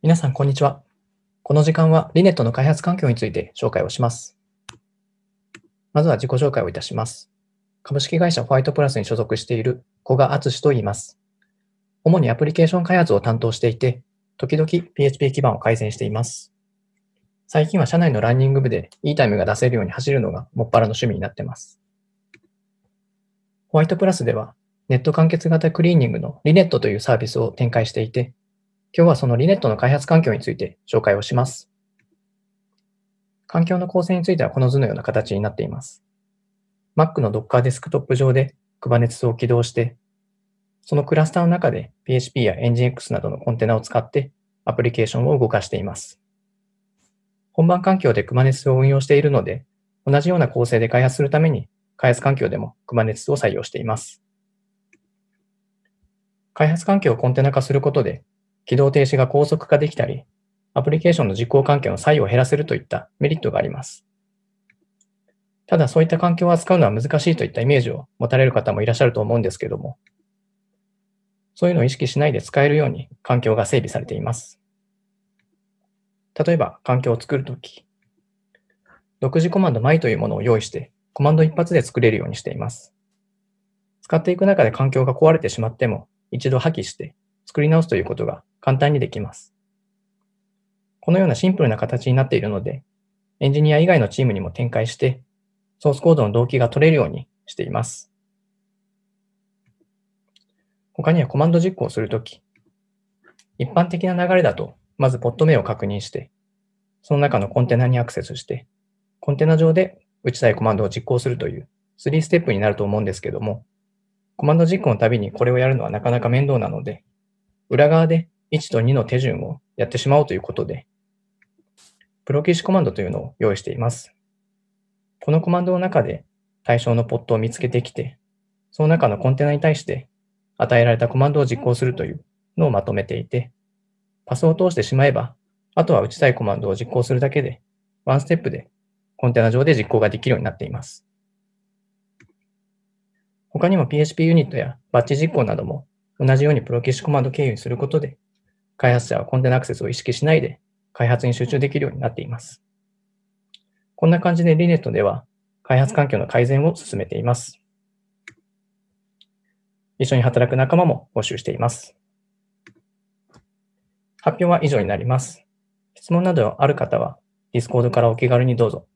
皆さん、こんにちは。この時間はリネットの開発環境について紹介をします。まずは自己紹介をいたします。株式会社ホワイトプラスに所属している古賀敦と言います。主にアプリケーション開発を担当していて、時々 PHP 基盤を改善しています。最近は社内のランニング部でいいタイムが出せるように走るのがもっぱらの趣味になっています。ホワイトプラスではネット完結型クリーニングのリネットというサービスを展開していて、今日はそのリネットの開発環境について紹介をします。環境の構成についてはこの図のような形になっています。Mac の Docker デスクトップ上で Kubernetes を起動して、そのクラスターの中で PHP や EngineX などのコンテナを使ってアプリケーションを動かしています。本番環境で Kubernetes を運用しているので、同じような構成で開発するために、開発環境でも Kubernetes を採用しています。開発環境をコンテナ化することで、起動停止が高速化できたり、アプリケーションの実行環境の差異を減らせるといったメリットがあります。ただ、そういった環境を扱うのは難しいといったイメージを持たれる方もいらっしゃると思うんですけども、そういうのを意識しないで使えるように環境が整備されています。例えば、環境を作るとき、独自コマンド my というものを用意して、コマンド一発で作れるようにしています。使っていく中で環境が壊れてしまっても、一度破棄して作り直すということが簡単にできます。このようなシンプルな形になっているので、エンジニア以外のチームにも展開して、ソースコードの動機が取れるようにしています。他にはコマンド実行するとき、一般的な流れだと、まずポット名を確認して、その中のコンテナにアクセスして、コンテナ上で打ちたいコマンドを実行するという3ステップになると思うんですけども、コマンド実行のたびにこれをやるのはなかなか面倒なので、裏側で1と2の手順をやってしまおうということで、プロ棋士コマンドというのを用意しています。このコマンドの中で対象のポットを見つけてきて、その中のコンテナに対して与えられたコマンドを実行するというのをまとめていて、パスを通してしまえば、あとは打ちたいコマンドを実行するだけで、ワンステップでコンテナ上で実行ができるようになっています。他にも PHP ユニットやバッチ実行なども同じようにプロシュコマンド経由にすることで開発者はコンテナアクセスを意識しないで開発に集中できるようになっています。こんな感じでリネットでは開発環境の改善を進めています。一緒に働く仲間も募集しています。発表は以上になります。質問などある方は Discord からお気軽にどうぞ。